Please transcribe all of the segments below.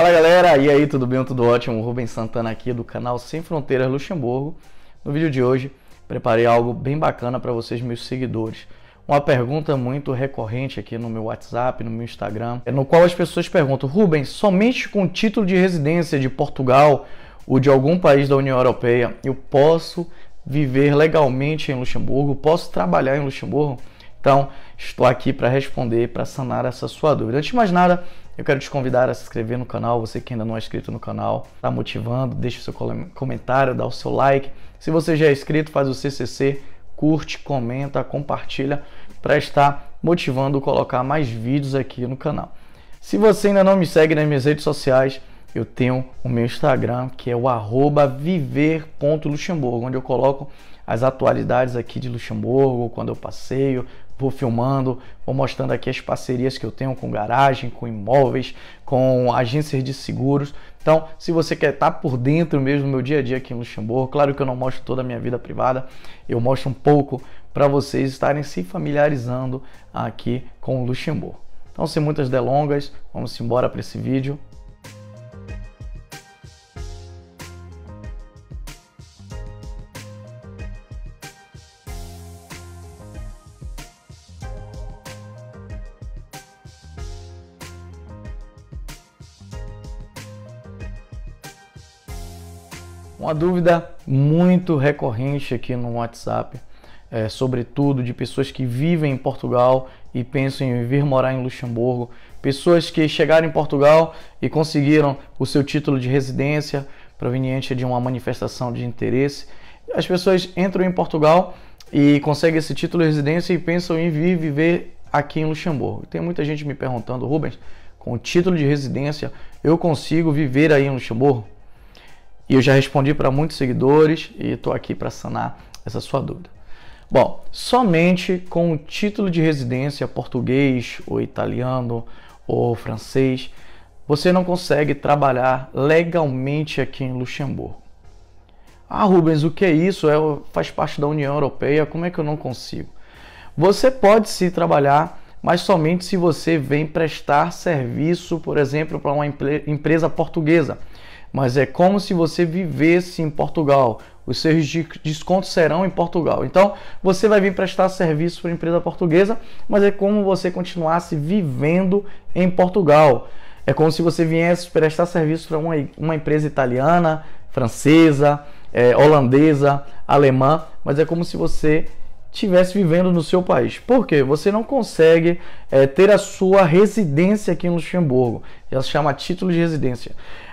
Fala galera, e aí, tudo bem? Tudo ótimo? Rubens Santana aqui do canal Sem Fronteiras Luxemburgo. No vídeo de hoje, preparei algo bem bacana para vocês, meus seguidores. Uma pergunta muito recorrente aqui no meu WhatsApp, no meu Instagram, é no qual as pessoas perguntam: Rubens, somente com título de residência de Portugal ou de algum país da União Europeia eu posso viver legalmente em Luxemburgo? Posso trabalhar em Luxemburgo? Então, estou aqui para responder, para sanar essa sua dúvida. Antes de mais nada, eu quero te convidar a se inscrever no canal, você que ainda não é inscrito no canal, tá motivando, deixa o seu comentário, dá o seu like. Se você já é inscrito, faz o CCC, curte, comenta, compartilha para estar motivando colocar mais vídeos aqui no canal. Se você ainda não me segue nas minhas redes sociais, eu tenho o meu Instagram, que é o viver.luxemburgo, onde eu coloco as atualidades aqui de Luxemburgo, quando eu passeio, vou filmando, vou mostrando aqui as parcerias que eu tenho com garagem, com imóveis, com agências de seguros. Então, se você quer estar tá por dentro mesmo do meu dia a dia aqui em Luxemburgo, claro que eu não mostro toda a minha vida privada, eu mostro um pouco para vocês estarem se familiarizando aqui com o Luxemburgo. Então, sem muitas delongas, vamos embora para esse vídeo. Uma dúvida muito recorrente aqui no WhatsApp, é, sobretudo de pessoas que vivem em Portugal e pensam em vir morar em Luxemburgo, pessoas que chegaram em Portugal e conseguiram o seu título de residência proveniente de uma manifestação de interesse. As pessoas entram em Portugal e conseguem esse título de residência e pensam em vir viver aqui em Luxemburgo. Tem muita gente me perguntando, Rubens, com o título de residência eu consigo viver aí em Luxemburgo? E eu já respondi para muitos seguidores e estou aqui para sanar essa sua dúvida. Bom, somente com o título de residência português ou italiano ou francês, você não consegue trabalhar legalmente aqui em Luxemburgo. Ah, Rubens, o que é isso? É, faz parte da União Europeia, como é que eu não consigo? Você pode se trabalhar, mas somente se você vem prestar serviço, por exemplo, para uma empresa portuguesa mas é como se você vivesse em Portugal. Os seus descontos serão em Portugal. Então, você vai vir prestar serviço para a empresa portuguesa, mas é como você continuasse vivendo em Portugal. É como se você viesse prestar serviço para uma, uma empresa italiana, francesa, é, holandesa, alemã, mas é como se você estivesse vivendo no seu país. porque Você não consegue é, ter a sua residência aqui em Luxemburgo. Já se chama título de residência.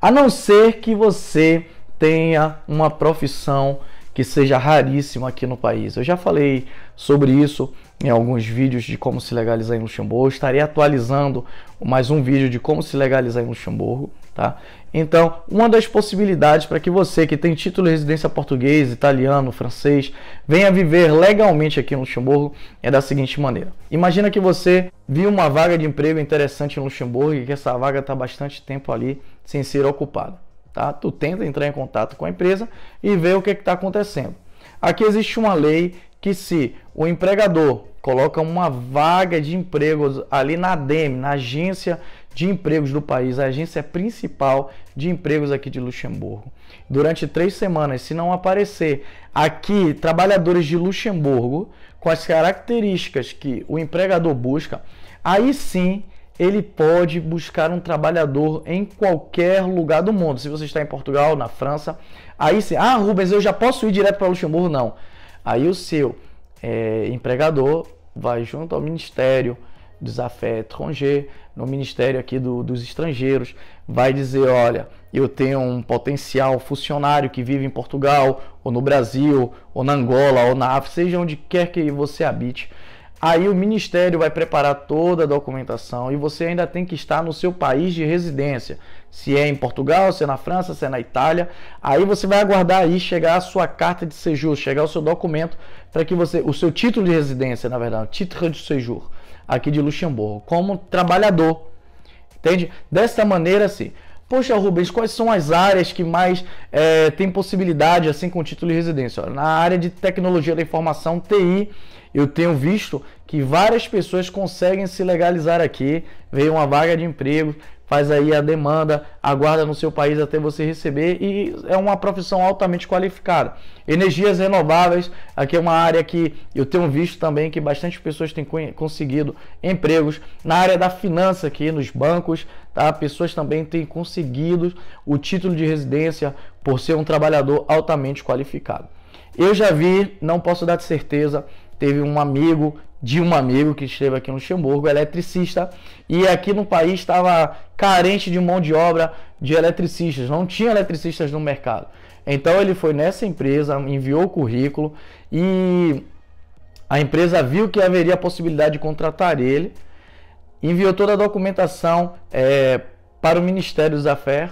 A não ser que você tenha uma profissão que seja raríssima aqui no país. Eu já falei sobre isso em alguns vídeos de como se legalizar em Luxemburgo. estarei atualizando mais um vídeo de como se legalizar em Luxemburgo, tá? Então, uma das possibilidades para que você que tem título de residência português, italiano, francês, venha viver legalmente aqui em Luxemburgo é da seguinte maneira. Imagina que você viu uma vaga de emprego interessante em Luxemburgo e que essa vaga está bastante tempo ali sem ser ocupado. Tá? Tu tenta entrar em contato com a empresa e ver o que é está acontecendo. Aqui existe uma lei que se o empregador coloca uma vaga de empregos ali na ADEME, na agência de empregos do país, a agência principal de empregos aqui de Luxemburgo. Durante três semanas, se não aparecer aqui trabalhadores de Luxemburgo com as características que o empregador busca, aí sim ele pode buscar um trabalhador em qualquer lugar do mundo. Se você está em Portugal, na França, aí sim, ah, Rubens, eu já posso ir direto para Luxemburgo? Não. Aí o seu é, empregador vai junto ao Ministério dos Affaires étrangers, no Ministério aqui do, dos Estrangeiros, vai dizer, olha, eu tenho um potencial funcionário que vive em Portugal, ou no Brasil, ou na Angola, ou na África, seja onde quer que você habite Aí o ministério vai preparar toda a documentação e você ainda tem que estar no seu país de residência. Se é em Portugal, se é na França, se é na Itália, aí você vai aguardar aí chegar a sua carta de sejur, chegar o seu documento para que você, o seu título de residência, na verdade, o título de sejur aqui de Luxemburgo, como trabalhador. Entende? Dessa maneira assim, Poxa, Rubens, quais são as áreas que mais é, tem possibilidade assim com título de residência? Na área de tecnologia da informação, TI, eu tenho visto que várias pessoas conseguem se legalizar aqui, veio uma vaga de emprego, faz aí a demanda, aguarda no seu país até você receber e é uma profissão altamente qualificada. Energias renováveis, aqui é uma área que eu tenho visto também que bastante pessoas têm conseguido empregos na área da finança aqui nos bancos, Tá? Pessoas também têm conseguido o título de residência por ser um trabalhador altamente qualificado. Eu já vi, não posso dar de certeza, teve um amigo de um amigo que esteve aqui em Luxemburgo, eletricista, e aqui no país estava carente de mão de obra de eletricistas, não tinha eletricistas no mercado. Então ele foi nessa empresa, enviou o currículo e a empresa viu que haveria a possibilidade de contratar ele enviou toda a documentação é, para o Ministério dos Afers.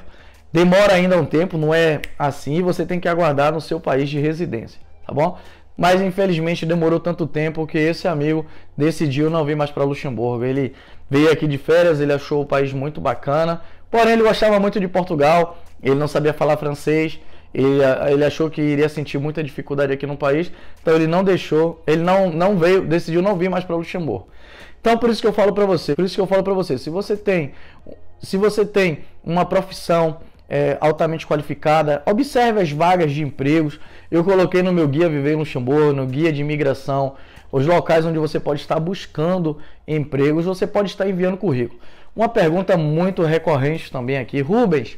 Demora ainda um tempo, não é assim, você tem que aguardar no seu país de residência, tá bom? Mas infelizmente demorou tanto tempo que esse amigo decidiu não vir mais para Luxemburgo. Ele veio aqui de férias, ele achou o país muito bacana, porém ele gostava muito de Portugal, ele não sabia falar francês, ele, ele, achou que iria sentir muita dificuldade aqui no país, então ele não deixou, ele não, não veio, decidiu não vir mais para Luxemburgo. Então por isso que eu falo para você, por isso que eu falo para você, se você tem, se você tem uma profissão é, altamente qualificada, observe as vagas de empregos. Eu coloquei no meu guia Viver em Luxemburgo, no guia de imigração, os locais onde você pode estar buscando empregos, você pode estar enviando currículo. Uma pergunta muito recorrente também aqui, Rubens.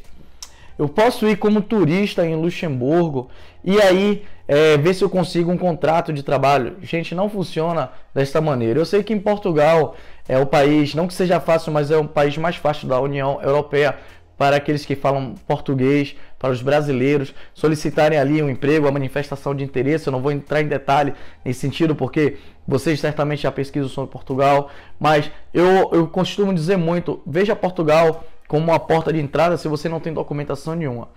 Eu posso ir como turista em Luxemburgo e aí é, ver se eu consigo um contrato de trabalho. Gente, não funciona desta maneira. Eu sei que em Portugal é o país, não que seja fácil, mas é o país mais fácil da União Europeia para aqueles que falam português, para os brasileiros solicitarem ali um emprego, a manifestação de interesse. Eu não vou entrar em detalhe nesse sentido, porque vocês certamente já pesquisam sobre Portugal, mas eu, eu costumo dizer muito: veja Portugal como uma porta de entrada se você não tem documentação nenhuma.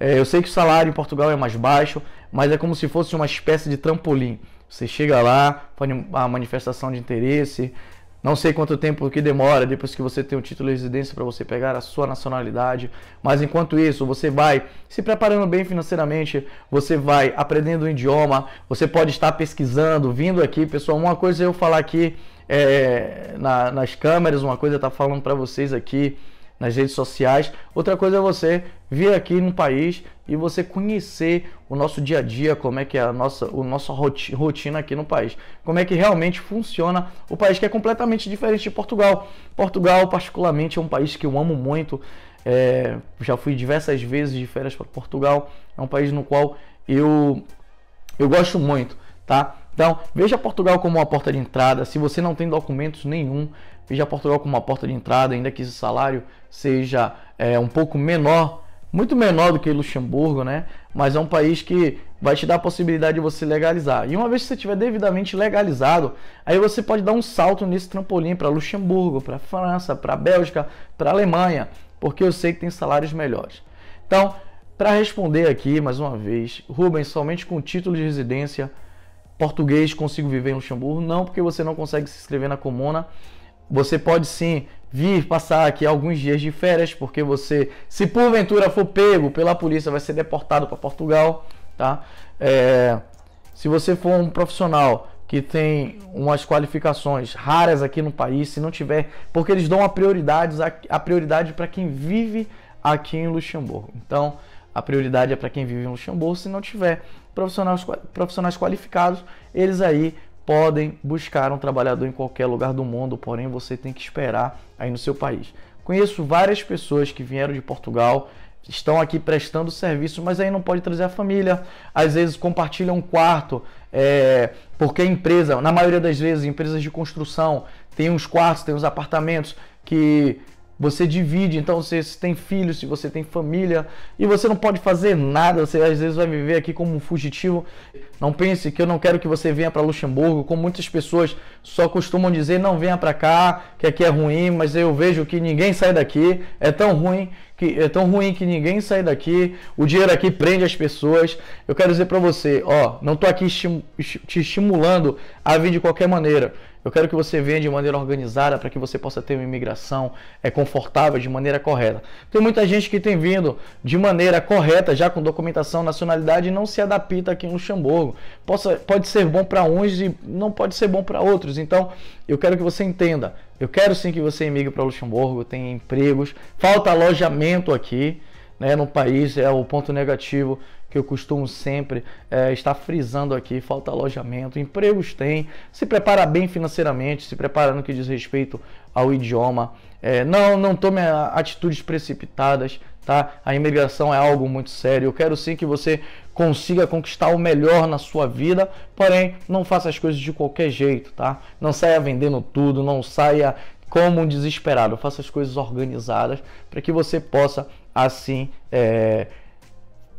É, eu sei que o salário em Portugal é mais baixo, mas é como se fosse uma espécie de trampolim. Você chega lá, faz uma manifestação de interesse, não sei quanto tempo que demora depois que você tem o título de residência para você pegar a sua nacionalidade, mas enquanto isso você vai se preparando bem financeiramente, você vai aprendendo o idioma, você pode estar pesquisando, vindo aqui, pessoal. Uma coisa é eu falar aqui é, na, nas câmeras, uma coisa é eu estar tá falando para vocês aqui nas redes sociais. Outra coisa é você vir aqui no país e você conhecer o nosso dia a dia, como é que é a nossa, a nossa rotina aqui no país, como é que realmente funciona o país, que é completamente diferente de Portugal. Portugal, particularmente, é um país que eu amo muito. É, já fui diversas vezes de férias para Portugal. É um país no qual eu, eu gosto muito, tá? Então, veja Portugal como uma porta de entrada. Se você não tem documentos nenhum, veja Portugal como uma porta de entrada, ainda que esse salário seja é, um pouco menor, muito menor do que Luxemburgo, né? Mas é um país que vai te dar a possibilidade de você legalizar. E uma vez que você tiver devidamente legalizado, aí você pode dar um salto nesse trampolim para Luxemburgo, para França, para Bélgica, para Alemanha, porque eu sei que tem salários melhores. Então, para responder aqui mais uma vez, Rubens, somente com título de residência português consigo viver em Luxemburgo? Não, porque você não consegue se inscrever na comuna você pode sim vir passar aqui alguns dias de férias, porque você, se porventura for pego pela polícia, vai ser deportado para Portugal, tá? É, se você for um profissional que tem umas qualificações raras aqui no país, se não tiver, porque eles dão a prioridade, a prioridade para quem vive aqui em Luxemburgo. Então, a prioridade é para quem vive em Luxemburgo, se não tiver profissionais, profissionais qualificados, eles aí podem buscar um trabalhador em qualquer lugar do mundo, porém você tem que esperar aí no seu país. Conheço várias pessoas que vieram de Portugal, estão aqui prestando serviço, mas aí não pode trazer a família. Às vezes compartilham um quarto, é, porque a empresa, na maioria das vezes, empresas de construção, tem uns quartos, tem uns apartamentos que você divide, então você tem filhos, se você tem família, e você não pode fazer nada, você às vezes vai viver aqui como um fugitivo. Não pense que eu não quero que você venha para Luxemburgo, como muitas pessoas só costumam dizer, não venha para cá, que aqui é ruim, mas eu vejo que ninguém sai daqui, é tão ruim que é tão ruim que ninguém sai daqui, o dinheiro aqui prende as pessoas. Eu quero dizer para você, ó, não tô aqui te estimulando a vir de qualquer maneira. Eu quero que você venha de maneira organizada para que você possa ter uma imigração é, confortável de maneira correta. Tem muita gente que tem vindo de maneira correta, já com documentação, nacionalidade, e não se adapta aqui em Luxemburgo. Possa, pode ser bom para uns e não pode ser bom para outros. Então, eu quero que você entenda. Eu quero sim que você emigre para Luxemburgo, tenha empregos, falta alojamento aqui. Né, no país é o ponto negativo que eu costumo sempre é, estar frisando aqui, falta alojamento, empregos tem, se prepara bem financeiramente, se prepara no que diz respeito ao idioma, é, não, não tome ah, atitudes precipitadas, tá? A imigração é algo muito sério. Eu quero sim que você consiga conquistar o melhor na sua vida, porém não faça as coisas de qualquer jeito, tá? Não saia vendendo tudo, não saia como um desesperado. Faça as coisas organizadas para que você possa assim é,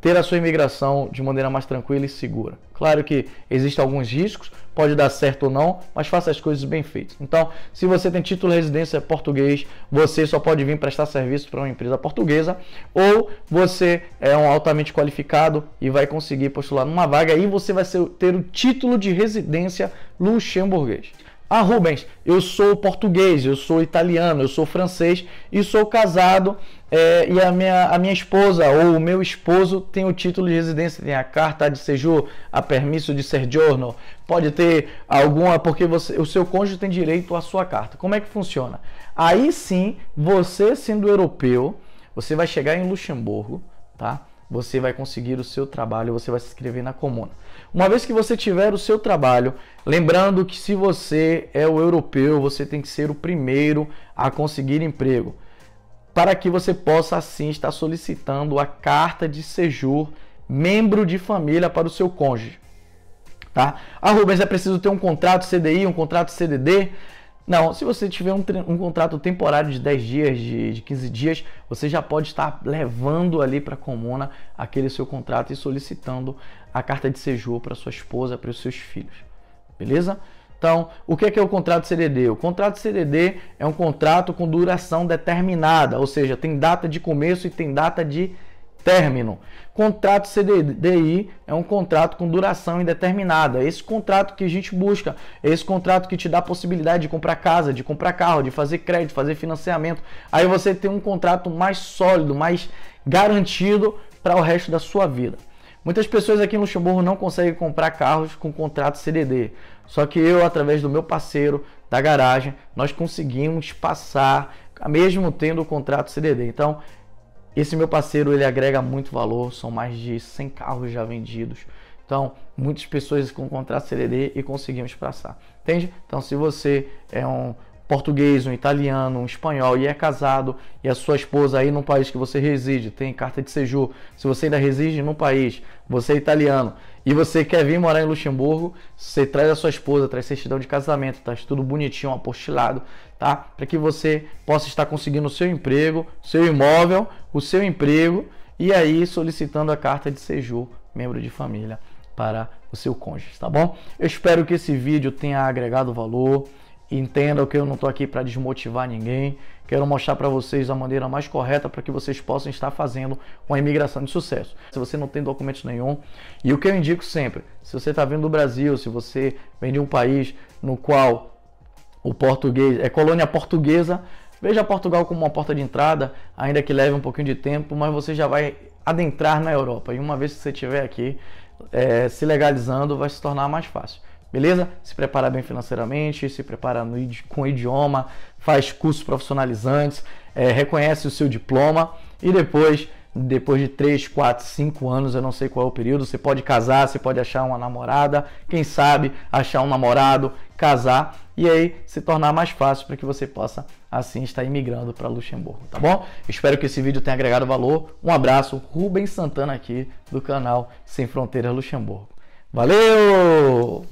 ter a sua imigração de maneira mais tranquila e segura. Claro que existem alguns riscos, pode dar certo ou não, mas faça as coisas bem feitas. Então, se você tem título de residência português, você só pode vir prestar serviço para uma empresa portuguesa, ou você é um altamente qualificado e vai conseguir postular numa vaga e você vai ter o título de residência luxemburguês. Ah, Rubens, eu sou português, eu sou italiano, eu sou francês e sou casado é, e a minha, a minha esposa ou o meu esposo tem o título de residência, tem a carta de sejur, a permisso de ser sergiorno, pode ter alguma, porque você, o seu cônjuge tem direito à sua carta. Como é que funciona? Aí sim, você sendo europeu, você vai chegar em Luxemburgo, tá? Você vai conseguir o seu trabalho, você vai se inscrever na comuna. Uma vez que você tiver o seu trabalho, lembrando que se você é o europeu, você tem que ser o primeiro a conseguir emprego, para que você possa assim estar solicitando a carta de sejur membro de família para o seu cônjuge. Tá? Ah, Rubens, é preciso ter um contrato CDI, um contrato CDD? Não, se você tiver um, um contrato temporário de 10 dias, de, de 15 dias, você já pode estar levando ali para a comuna aquele seu contrato e solicitando a carta de sejou para sua esposa, para os seus filhos. Beleza? Então, o que é, que é o contrato CDD? O contrato CDD é um contrato com duração determinada, ou seja, tem data de começo e tem data de término. Contrato CDI é um contrato com duração indeterminada. esse contrato que a gente busca, é esse contrato que te dá a possibilidade de comprar casa, de comprar carro, de fazer crédito, fazer financiamento. Aí você tem um contrato mais sólido, mais garantido para o resto da sua vida. Muitas pessoas aqui em Luxemburgo não conseguem comprar carros com contrato CDD. Só que eu, através do meu parceiro da garagem, nós conseguimos passar, mesmo tendo o contrato CDD. Então, esse meu parceiro, ele agrega muito valor, são mais de 100 carros já vendidos. Então, muitas pessoas com contrato CDD e conseguimos passar. Entende? Então, se você é um português, um italiano, um espanhol e é casado e a sua esposa aí no país que você reside tem carta de sejour, se você ainda reside no país, você é italiano e você quer vir morar em Luxemburgo, você traz a sua esposa, traz certidão de casamento, tá tudo bonitinho, apostilado, tá? Para que você possa estar conseguindo o seu emprego, seu imóvel, o seu emprego e aí solicitando a carta de sejour, membro de família para o seu cônjuge, tá bom? Eu espero que esse vídeo tenha agregado valor Entendam que eu não estou aqui para desmotivar ninguém. Quero mostrar para vocês a maneira mais correta para que vocês possam estar fazendo uma imigração de sucesso. Se você não tem documento nenhum, e o que eu indico sempre, se você está vindo do Brasil, se você vem de um país no qual o português é colônia portuguesa, veja Portugal como uma porta de entrada, ainda que leve um pouquinho de tempo, mas você já vai adentrar na Europa. E uma vez que você estiver aqui, é, se legalizando, vai se tornar mais fácil beleza? Se prepara bem financeiramente, se prepara no, com idioma, faz cursos profissionalizantes, é, reconhece o seu diploma e depois, depois de 3, 4, 5 anos, eu não sei qual é o período, você pode casar, você pode achar uma namorada, quem sabe achar um namorado, casar e aí se tornar mais fácil para que você possa assim estar imigrando para Luxemburgo, tá bom? Espero que esse vídeo tenha agregado valor. Um abraço, Rubens Santana aqui do canal Sem Fronteiras Luxemburgo. Valeu!